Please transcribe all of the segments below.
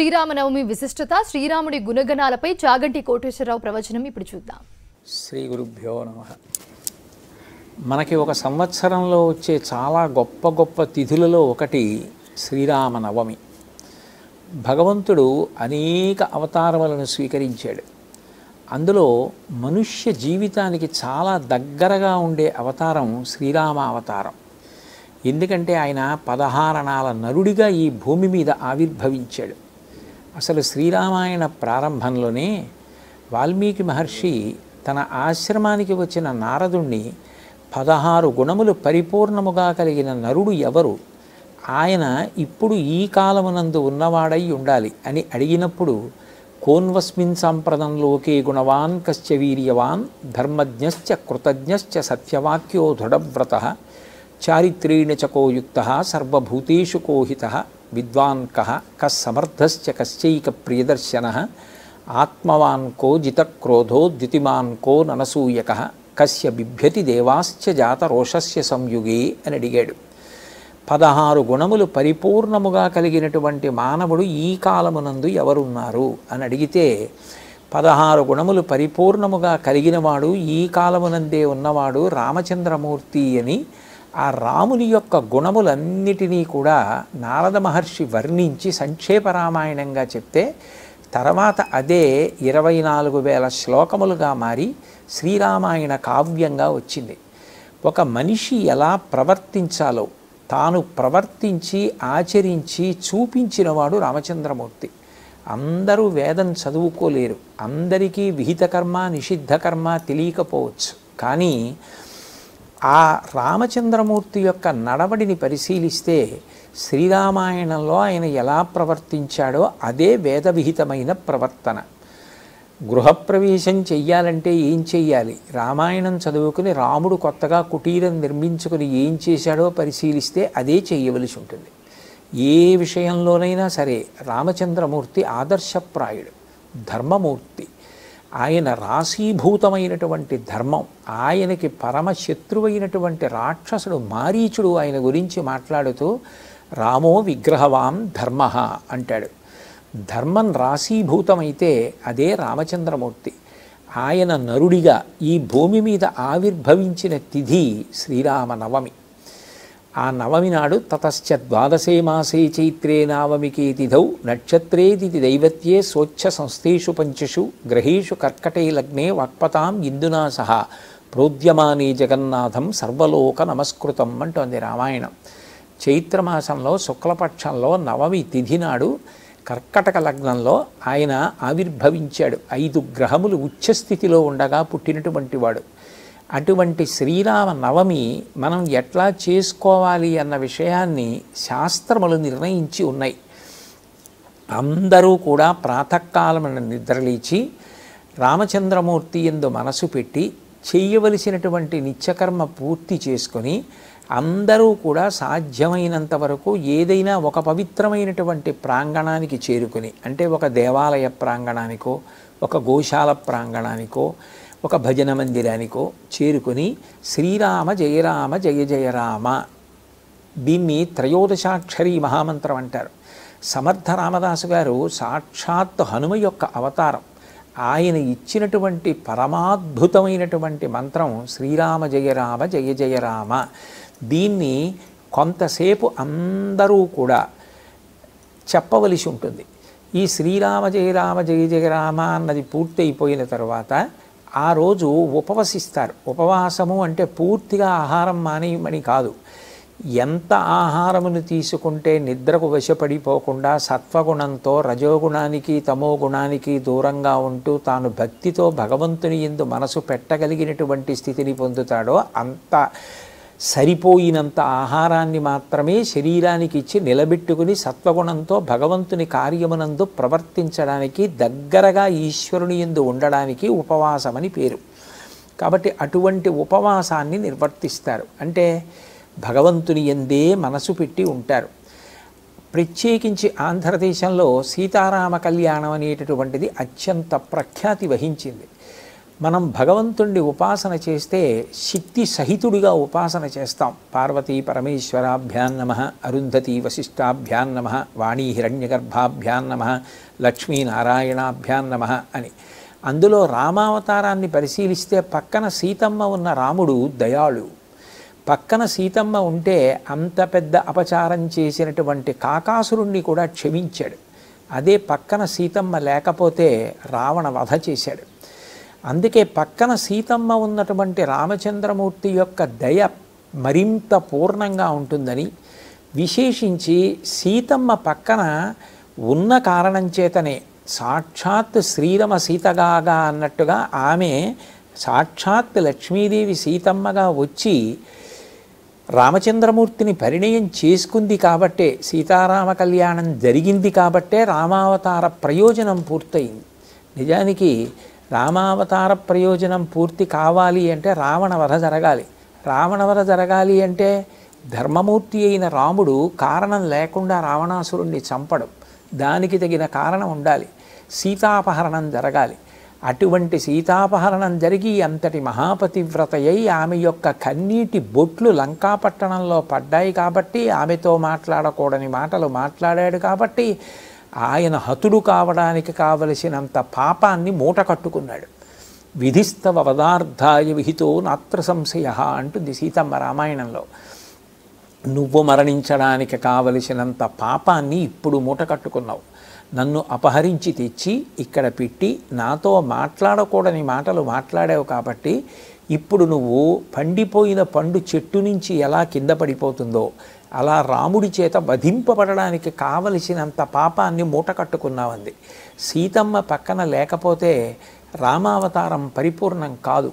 శ్రీరామనవమి విశిష్టత శ్రీరాముడి గుణగణాలపై చాగంటి కోటేశ్వరరావు ప్రవచనం ఇప్పుడు చూద్దాం శ్రీ గురుభ్యో నమ మనకి ఒక సంవత్సరంలో వచ్చే చాలా గొప్ప గొప్ప తిథులలో ఒకటి శ్రీరామనవమి భగవంతుడు అనేక అవతారములను స్వీకరించాడు అందులో మనుష్య జీవితానికి చాలా దగ్గరగా ఉండే అవతారం శ్రీరామ అవతారం ఎందుకంటే ఆయన పదహారణాల నరుడిగా ఈ భూమి మీద ఆవిర్భవించాడు అసలు శ్రీరామాయణ ప్రారంభంలోనే వాల్మీకి మహర్షి తన ఆశ్రమానికి వచ్చిన నారదుణ్ణి పదహారు గుణములు పరిపూర్ణముగా కలిగిన నరుడు ఎవరు ఆయన ఇప్పుడు ఈ కాలమునందు ఉన్నవాడై ఉండాలి అని అడిగినప్పుడు కోన్వస్మిన్ సంప్రదంలోకే గుణవాన్ కశ్చ వీర్యవాన్ ధర్మజ్ఞశ్చ కృతజ్ఞశ్చ సత్యవాక్యో దృఢవ్రత చారిత్రేణ చకోయుక్త సర్వభూతేషు కోహిత విద్వాన్ కహ కస్సమర్థశ్చ కశ్చైక ప్రియదర్శన ఆత్మవాన్ కో జితక్రోధో ద్యుతిమాన్ కో ననసూయక కస్య బిభ్యతి దేవాశ్చ జాత రోషస్య సంయుగే అని అడిగాడు పదహారు గుణములు పరిపూర్ణముగా కలిగినటువంటి మానవుడు ఈ కాలమునందు ఎవరున్నారు అని అడిగితే పదహారు గుణములు పరిపూర్ణముగా కలిగినవాడు ఈ కాలమునందే ఉన్నవాడు రామచంద్రమూర్తి అని ఆ రాముని యొక్క గుణములన్నిటినీ కూడా నారద మహర్షి వర్ణించి సంక్షేప రామాయణంగా చెప్తే తర్వాత అదే ఇరవై నాలుగు వేల శ్లోకములుగా మారి శ్రీరామాయణ కావ్యంగా వచ్చింది ఒక మనిషి ఎలా ప్రవర్తించాలో తాను ప్రవర్తించి ఆచరించి చూపించినవాడు రామచంద్రమూర్తి అందరూ వేదం చదువుకోలేరు అందరికీ విహిత కర్మ నిషిద్ధ కర్మ తెలియకపోవచ్చు కానీ ఆ రామచంద్రమూర్తి యొక్క నడవడిని పరిశీలిస్తే శ్రీరామాయణంలో ఆయన ఎలా ప్రవర్తించాడో అదే వేదవిహితమైన ప్రవర్తన గృహప్రవేశం చెయ్యాలంటే ఏం చెయ్యాలి రామాయణం చదువుకుని రాముడు కొత్తగా కుటీరం నిర్మించుకుని ఏం చేశాడో పరిశీలిస్తే అదే చేయవలసి ఉంటుంది ఏ విషయంలోనైనా సరే రామచంద్రమూర్తి ఆదర్శప్రాయుడు ధర్మమూర్తి ఆయన రాశీభూతమైనటువంటి ధర్మం ఆయనకి పరమశత్రువైనటువంటి రాక్షసుడు మారీచుడు ఆయన గురించి మాట్లాడుతూ రామో విగ్రహవాం ధర్మ అంటాడు ధర్మం రాశీభూతమైతే అదే రామచంద్రమూర్తి ఆయన నరుడిగా ఈ భూమి మీద ఆవిర్భవించిన తిథి శ్రీరామనవమి ఆ నవమి నాడు తతశ్చ ద్వాదశే మాసే చైత్రే నవమికే తిథౌ నక్షత్రేదితి దైవత్యే స్వచ్ఛ సంస్థేషు పంచషు గ్రహేషు కర్కటే లగ్నే వాక్పతాం ఇందునా సహా ప్రోద్యమానే జగన్నాథం సర్వలోక నమస్కృతం అంటోంది రామాయణం చైత్రమాసంలో శుక్లపక్షంలో నవమి తిథి నాడు కర్కటక లగ్నంలో ఆయన ఆవిర్భవించాడు ఐదు గ్రహములు ఉచ్చస్థితిలో ఉండగా పుట్టినటువంటి వాడు అటువంటి శ్రీరామ నవమి మనం ఎట్లా చేసుకోవాలి అన్న విషయాన్ని శాస్త్రములు నిర్ణయించి ఉన్నాయి అందరూ కూడా ప్రాతకాలమున నిద్రలేచి రామచంద్రమూర్తి ఎందు మనసు పెట్టి చేయవలసినటువంటి నిత్యకర్మ పూర్తి చేసుకొని అందరూ కూడా సాధ్యమైనంత వరకు ఏదైనా ఒక పవిత్రమైనటువంటి ప్రాంగణానికి చేరుకుని అంటే ఒక దేవాలయ ప్రాంగణానికో ఒక గోశాల ప్రాంగణానికో ఒక భజన మందిరానికో చేరుకొని శ్రీరామ జయరామ జయ జయరామ దీన్ని త్రయోదశాక్షరి మహామంత్రం అంటారు సమర్థ రామదాసు గారు సాక్షాత్ హనుమ యొక్క అవతారం ఆయన ఇచ్చినటువంటి పరమాద్భుతమైనటువంటి మంత్రం శ్రీరామ జయరామ జయ జయరామ దీన్ని కొంతసేపు అందరూ కూడా చెప్పవలసి ఉంటుంది ఈ శ్రీరామ జయరామ జయ జయరామ అన్నది పూర్తయిపోయిన తర్వాత ఆ రోజు ఉపవసిస్తారు ఉపవాసము అంటే పూర్తిగా ఆహారం మానేయమని కాదు ఎంత ఆహారమును తీసుకుంటే నిద్రకు వశపడిపోకుండా సత్వగుణంతో రజోగుణానికి తమో గుణానికి దూరంగా ఉంటూ తాను భక్తితో భగవంతుని ఎందు మనసు పెట్టగలిగినటువంటి స్థితిని పొందుతాడో అంత సరిపోయినంత ఆహారాన్ని మాత్రమే శరీరానికి ఇచ్చి నిలబెట్టుకుని సత్వగుణంతో భగవంతుని కార్యమునందు ప్రవర్తించడానికి దగ్గరగా ఈశ్వరుని ఎందు ఉండడానికి ఉపవాసమని పేరు కాబట్టి అటువంటి ఉపవాసాన్ని నిర్వర్తిస్తారు అంటే భగవంతుని ఎందే మనసు పెట్టి ఉంటారు ప్రత్యేకించి ఆంధ్రదేశంలో సీతారామ కళ్యాణం అనేటటువంటిది అత్యంత ప్రఖ్యాతి వహించింది మనం భగవంతుణ్ణి ఉపాసన చేస్తే శక్తి సహితుడిగా ఉపాసన చేస్తాం పార్వతీ పరమేశ్వరాభ్యాన్ నమ అరుంధతి వశిష్టాభ్యాన్ నమ వాణీ హిరణ్యగర్భాభ్యాన్ నమ లక్ష్మీనారాయణాభ్యాన్ నమ అని అందులో రామావతారాన్ని పరిశీలిస్తే పక్కన సీతమ్మ ఉన్న రాముడు దయాళు పక్కన సీతమ్మ ఉంటే అంత పెద్ద అపచారం చేసినటువంటి కాకాసురుణ్ణి కూడా క్షమించాడు అదే పక్కన సీతమ్మ లేకపోతే రావణ వధ చేశాడు అందుకే పక్కన సీతమ్మ ఉన్నటువంటి రామచంద్రమూర్తి యొక్క దయ మరింత పూర్ణంగా ఉంటుందని విశేషించి సీతమ్మ పక్కన ఉన్న కారణం చేతనే సాక్షాత్ శ్రీరమ సీతగాగా అన్నట్టుగా ఆమె సాక్షాత్ లక్ష్మీదేవి సీతమ్మగా వచ్చి రామచంద్రమూర్తిని పరిణయం చేసుకుంది కాబట్టే సీతారామ కళ్యాణం జరిగింది కాబట్టే రామావతార ప్రయోజనం పూర్తయింది నిజానికి రామావతార ప్రయోజనం పూర్తి కావాలి అంటే వధ జరగాలి వధ జరగాలి అంటే ధర్మమూర్తి అయిన రాముడు కారణం లేకుండా రావణాసురుణ్ణి చంపడం దానికి తగిన కారణం ఉండాలి సీతాపహరణం జరగాలి అటువంటి సీతాపహరణం జరిగి అంతటి అయి ఆమె యొక్క కన్నీటి బొట్లు లంకాపట్టణంలో పడ్డాయి కాబట్టి ఆమెతో మాట్లాడకూడని మాటలు మాట్లాడాడు కాబట్టి ఆయన హతుడు కావడానికి కావలసినంత పాపాన్ని మూట కట్టుకున్నాడు విధిస్తవ పదార్థాయ విహితో నాత్ర సంశయ అంటుంది సీతమ్మ రామాయణంలో నువ్వు మరణించడానికి కావలసినంత పాపాన్ని ఇప్పుడు మూట కట్టుకున్నావు నన్ను అపహరించి తెచ్చి ఇక్కడ పెట్టి నాతో మాట్లాడకూడని మాటలు మాట్లాడావు కాబట్టి ఇప్పుడు నువ్వు పండిపోయిన పండు చెట్టు నుంచి ఎలా కింద పడిపోతుందో అలా రాముడి చేత వధింపబడడానికి కావలసినంత పాపాన్ని మూట కట్టుకున్నావంది సీతమ్మ పక్కన లేకపోతే రామావతారం పరిపూర్ణం కాదు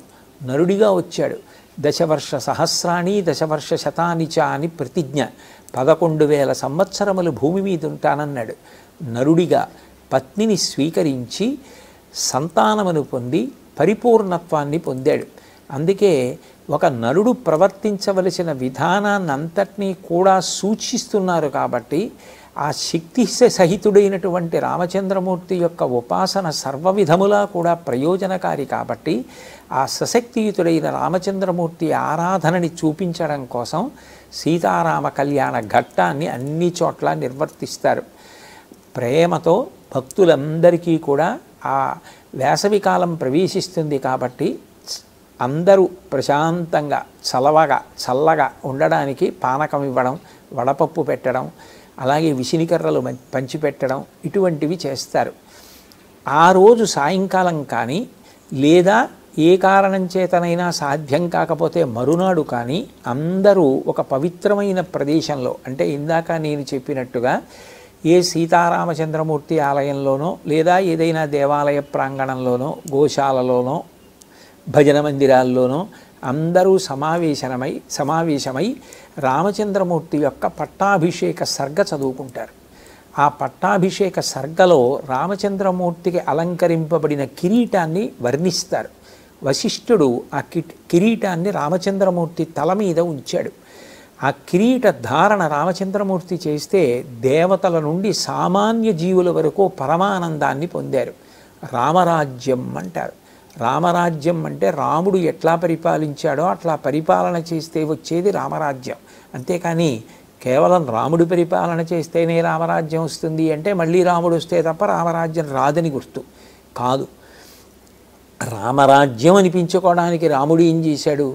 నరుడిగా వచ్చాడు దశవర్ష సహస్రాణి దశవర్ష శతానిచ చ అని ప్రతిజ్ఞ పదకొండు వేల సంవత్సరములు భూమి మీద ఉంటానన్నాడు నరుడిగా పత్నిని స్వీకరించి సంతానమును పొంది పరిపూర్ణత్వాన్ని పొందాడు అందుకే ఒక నలుడు ప్రవర్తించవలసిన విధానాన్ని అంతటినీ కూడా సూచిస్తున్నారు కాబట్టి ఆ శక్తి సహితుడైనటువంటి రామచంద్రమూర్తి యొక్క ఉపాసన సర్వవిధములా కూడా ప్రయోజనకారి కాబట్టి ఆ సశక్తియుతుడైన రామచంద్రమూర్తి ఆరాధనని చూపించడం కోసం సీతారామ కళ్యాణ ఘట్టాన్ని అన్ని చోట్ల నిర్వర్తిస్తారు ప్రేమతో భక్తులందరికీ కూడా ఆ వేసవికాలం ప్రవేశిస్తుంది కాబట్టి అందరూ ప్రశాంతంగా చలవగా చల్లగా ఉండడానికి పానకం ఇవ్వడం వడపప్పు పెట్టడం అలాగే విసినికర్రలు పంచిపెట్టడం ఇటువంటివి చేస్తారు ఆ రోజు సాయంకాలం కానీ లేదా ఏ కారణం చేతనైనా సాధ్యం కాకపోతే మరునాడు కానీ అందరూ ఒక పవిత్రమైన ప్రదేశంలో అంటే ఇందాక నేను చెప్పినట్టుగా ఏ సీతారామచంద్రమూర్తి ఆలయంలోనో లేదా ఏదైనా దేవాలయ ప్రాంగణంలోనో గోశాలలోనో భజన మందిరాల్లోనూ అందరూ సమావేశమై సమావేశమై రామచంద్రమూర్తి యొక్క పట్టాభిషేక సర్గ చదువుకుంటారు ఆ పట్టాభిషేక సర్గలో రామచంద్రమూర్తికి అలంకరింపబడిన కిరీటాన్ని వర్ణిస్తారు వశిష్ఠుడు ఆ కిరీటాన్ని రామచంద్రమూర్తి తల మీద ఉంచాడు ఆ కిరీట ధారణ రామచంద్రమూర్తి చేస్తే దేవతల నుండి సామాన్య జీవుల వరకు పరమానందాన్ని పొందారు రామరాజ్యం అంటారు రామరాజ్యం అంటే రాముడు ఎట్లా పరిపాలించాడో అట్లా పరిపాలన చేస్తే వచ్చేది రామరాజ్యం అంతేకాని కేవలం రాముడు పరిపాలన చేస్తేనే రామరాజ్యం వస్తుంది అంటే మళ్ళీ రాముడు వస్తే తప్ప రామరాజ్యం రాదని గుర్తు కాదు రామరాజ్యం అనిపించుకోవడానికి రాముడు ఏం చేశాడు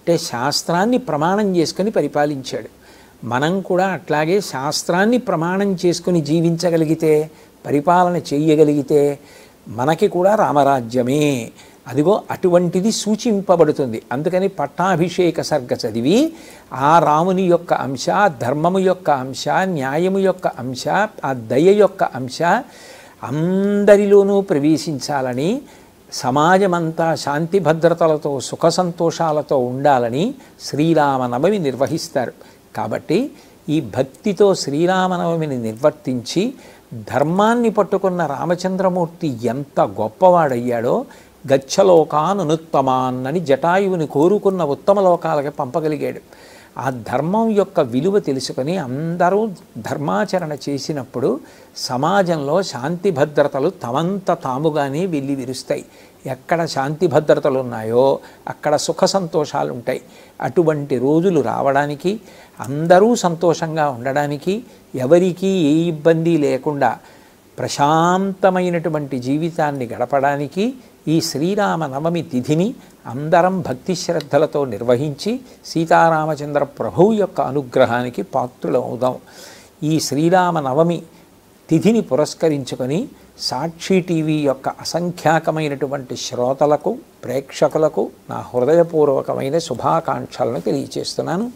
అంటే శాస్త్రాన్ని ప్రమాణం చేసుకుని పరిపాలించాడు మనం కూడా అట్లాగే శాస్త్రాన్ని ప్రమాణం చేసుకుని జీవించగలిగితే పరిపాలన చేయగలిగితే మనకి కూడా రామరాజ్యమే అదిగో అటువంటిది సూచింపబడుతుంది అందుకని పట్టాభిషేక సర్గ చదివి ఆ రాముని యొక్క అంశ ధర్మము యొక్క అంశ న్యాయము యొక్క అంశ ఆ దయ యొక్క అంశ అందరిలోనూ ప్రవేశించాలని సమాజమంతా శాంతి భద్రతలతో సుఖ సంతోషాలతో ఉండాలని శ్రీరామనవమి నిర్వహిస్తారు కాబట్టి ఈ భక్తితో శ్రీరామనవమిని నిర్వర్తించి ధర్మాన్ని పట్టుకున్న రామచంద్రమూర్తి ఎంత గొప్పవాడయ్యాడో గచ్చలోకానునుత్తమాన్నని జటాయువుని కోరుకున్న ఉత్తమ లోకాలకి పంపగలిగాడు ఆ ధర్మం యొక్క విలువ తెలుసుకొని అందరూ ధర్మాచరణ చేసినప్పుడు సమాజంలో శాంతి భద్రతలు తమంత తాముగానే వెళ్ళి విరుస్తాయి ఎక్కడ శాంతి భద్రతలు ఉన్నాయో అక్కడ సుఖ సంతోషాలు ఉంటాయి అటువంటి రోజులు రావడానికి అందరూ సంతోషంగా ఉండడానికి ఎవరికీ ఏ ఇబ్బంది లేకుండా ప్రశాంతమైనటువంటి జీవితాన్ని గడపడానికి ఈ శ్రీరామనవమి తిథిని అందరం భక్తి శ్రద్ధలతో నిర్వహించి సీతారామచంద్ర ప్రభువు యొక్క అనుగ్రహానికి పాత్రులవుదాం ఈ శ్రీరామనవమి తిథిని పురస్కరించుకొని సాక్షి టీవీ యొక్క అసంఖ్యాకమైనటువంటి శ్రోతలకు ప్రేక్షకులకు నా హృదయపూర్వకమైన శుభాకాంక్షలను తెలియచేస్తున్నాను